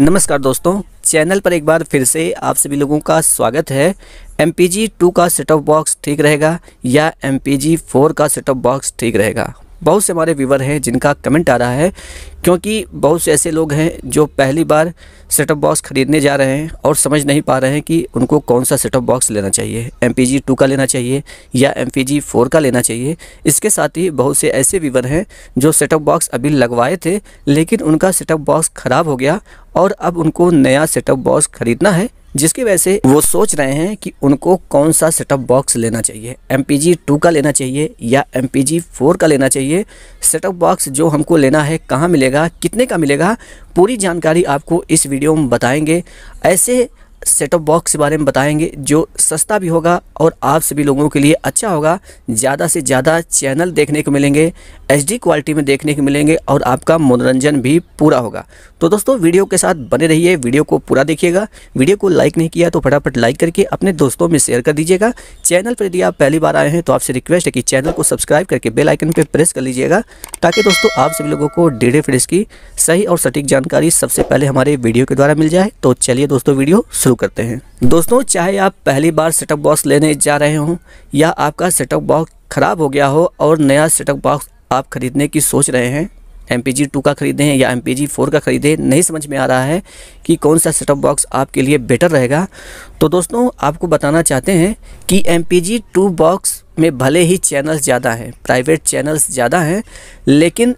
नमस्कार दोस्तों चैनल पर एक बार फिर से आप सभी लोगों का स्वागत है एम पी जी टू का सेटअप बॉक्स ठीक रहेगा या एम पी जी फोर का सेटअप बॉक्स ठीक रहेगा बहुत से हमारे व्यूवर हैं जिनका कमेंट आ रहा है क्योंकि बहुत से ऐसे लोग हैं जो पहली बार सेटअप बॉक्स ख़रीदने जा रहे हैं और समझ नहीं पा रहे हैं कि उनको कौन सा सेटअप बॉक्स लेना चाहिए एम पी का लेना चाहिए या एम पी का लेना चाहिए इसके साथ ही बहुत से ऐसे व्यूवर हैं जो सेटअप बॉक्स अभी लगवाए थे लेकिन उनका सेटअप बॉक्स ख़राब हो गया और अब उनको नया सेटअप बॉक्स ख़रीदना है जिसकी वजह से वो सोच रहे हैं कि उनको कौन सा सेटअप बॉक्स लेना चाहिए एम पी टू का लेना चाहिए या एम पी फोर का लेना चाहिए सेटअप बॉक्स जो हमको लेना है कहाँ मिलेगा कितने का मिलेगा पूरी जानकारी आपको इस वीडियो में बताएंगे ऐसे सेटअप बॉक्स के बारे में बताएंगे जो सस्ता भी होगा और आप सभी लोगों के लिए अच्छा होगा ज़्यादा से ज़्यादा चैनल देखने को मिलेंगे एचडी क्वालिटी में देखने को मिलेंगे और आपका मनोरंजन भी पूरा होगा तो दोस्तों वीडियो के साथ बने रहिए वीडियो को पूरा देखिएगा वीडियो को लाइक नहीं किया तो फटाफट लाइक करके अपने दोस्तों में शेयर कर दीजिएगा चैनल पर यदि आप पहली बार आए हैं तो आपसे रिक्वेस्ट है कि चैनल को सब्सक्राइब करके बेलाइकन पर प्रेस कर लीजिएगा ताकि दोस्तों आप सभी लोगों को डेढ़ फ्रेस की सही और सटीक जानकारी सबसे पहले हमारे वीडियो के द्वारा मिल जाए तो चलिए दोस्तों वीडियो शुरू करते हैं दोस्तों चाहे आप पहली बार सेटअप बॉक्स लेने जा रहे हों या आपका सेटअप बॉक्स ख़राब हो गया हो और नया सेटअप बॉक्स आप खरीदने की सोच रहे हैं एम पी जी टू का ख़रीदें या एम पी जी फोर का ख़रीदें नहीं समझ में आ रहा है कि कौन सा सेटअप बॉक्स आपके लिए बेटर रहेगा तो दोस्तों आपको बताना चाहते हैं कि M P G two box में भले ही चैनल्स ज़्यादा हैं प्राइवेट चैनल्स ज़्यादा हैं लेकिन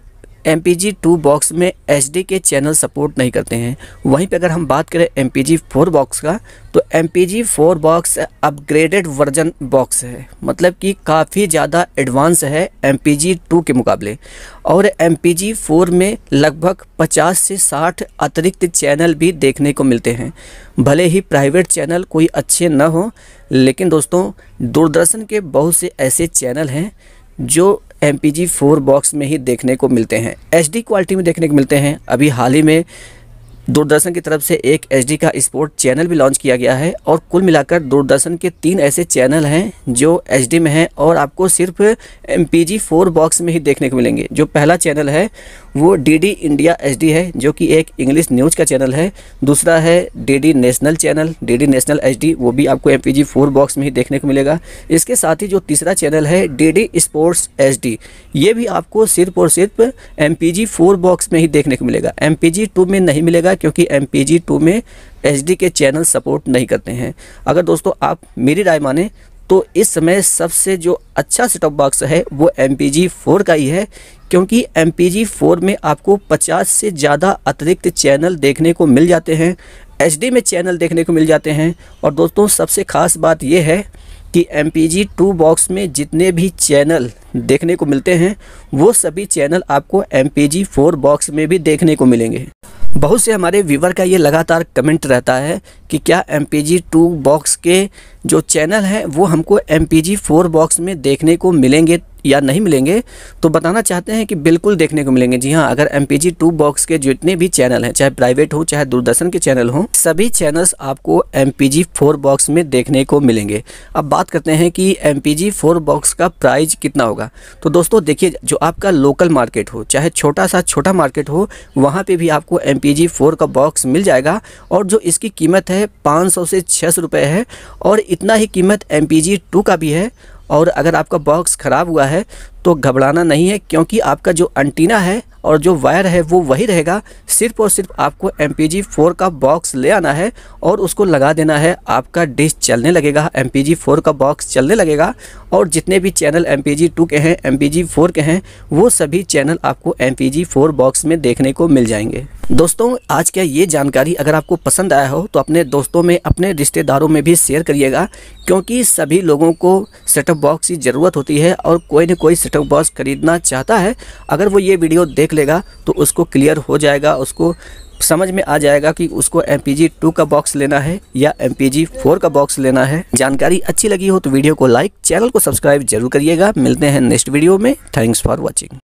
M P G two box में एच डी के चैनल सपोर्ट नहीं करते हैं वहीं पे अगर हम बात करें M P G four box का तो M P G four box upgraded version box है मतलब कि काफ़ी ज़्यादा एडवांस है एम पी जी टू के मुकाबले और एम पी जी फोर में लगभग पचास से साठ अतिरिक्त चैनल भी देखने को मिलते हैं भले ही प्राइवेट चैनल कोई अच्छे न हो लेकिन दोस्तों दूरदर्शन के बहुत से ऐसे चैनल हैं जो एम पी बॉक्स में ही देखने को मिलते हैं एच क्वालिटी में देखने को मिलते हैं अभी हाल ही में दूरदर्शन की तरफ से एक एच का स्पोर्ट चैनल भी लॉन्च किया गया है और कुल मिलाकर दूरदर्शन के तीन ऐसे चैनल हैं जो एच में हैं और आपको सिर्फ एम पी बॉक्स में ही देखने को मिलेंगे जो पहला चैनल है वो डी डी इंडिया एच है जो कि एक इंग्लिश न्यूज़ का चैनल है दूसरा है D national channel D national H वो भी आपको एम पी बॉक्स में ही देखने को मिलेगा इसके साथ ही जो तीसरा चैनल है डी स्पोर्ट्स एच ये भी आपको सिर्फ और सिर्फ एम पी बॉक्स में ही देखने को मिलेगा एम पी में नहीं मिलेगा क्योंकि एम पी में एच के चैनल सपोर्ट नहीं करते हैं अगर दोस्तों आप मेरी राय माने तो इस समय सबसे जो अच्छा सेटअप बॉक्स है वो एम पी का ही है क्योंकि एम पी में आपको 50 से ज़्यादा अतिरिक्त चैनल देखने को मिल जाते हैं एच में चैनल देखने को मिल जाते हैं और दोस्तों सबसे ख़ास बात यह है कि एम पी बॉक्स में जितने भी चैनल देखने को मिलते हैं वो सभी चैनल आपको एम पी बॉक्स में भी देखने को मिलेंगे बहुत से हमारे व्यूवर का ये लगातार कमेंट रहता है कि क्या एम पी बॉक्स के जो चैनल हैं वो हमको एम पी बॉक्स में देखने को मिलेंगे या नहीं मिलेंगे तो बताना चाहते हैं कि बिल्कुल देखने को मिलेंगे जी हाँ अगर M P G two box के जितने भी चैनल हैं चाहे प्राइवेट हो चाहे दूरदर्शन के चैनल हों सभी चैनल्स आपको M P G four box में देखने को मिलेंगे अब बात करते हैं कि M P G four box का प्राइज कितना होगा तो दोस्तों देखिए जो आपका लोकल मार्केट हो चाहे छोटा सा छोटा मार्केट हो वहाँ पर भी आपको एम पी जी फोर का बॉक्स मिल जाएगा और जो इसकी कीमत है पाँच सौ से छः सौ रुपये है और इतना ही कीमत एम पी जी टू का भी है और अगर आपका बॉक्स ख़राब हुआ है तो घबराना नहीं है क्योंकि आपका जो अंटीना है और जो वायर है वो वही रहेगा सिर्फ और सिर्फ आपको एम पी जी फोर का बॉक्स ले आना है और उसको लगा देना है आपका डिश चलने लगेगा एम पी जी फोर का बॉक्स चलने लगेगा और जितने भी channel M P G two के हैं एम पी जी फोर के हैं वो सभी चैनल आपको M P G four box में देखने को मिल जाएंगे दोस्तों आज क्या ये जानकारी अगर आपको पसंद आया हो तो अपने दोस्तों में अपने रिश्तेदारों में भी शेयर करिएगा क्योंकि सभी लोगों को सेटअप बॉक्स की ज़रूरत होती है और कोई ना कोई सेटअप बॉक्स खरीदना चाहता है अगर वो ये वीडियो देख लेगा तो उसको क्लियर हो जाएगा उसको समझ में आ जाएगा कि उसको एम पी का बॉक्स लेना है या एम पी का बॉक्स लेना है जानकारी अच्छी लगी हो तो वीडियो को लाइक चैनल को सब्सक्राइब जरूर करिएगा मिलते हैं नेक्स्ट वीडियो में थैंक्स फॉर वॉचिंग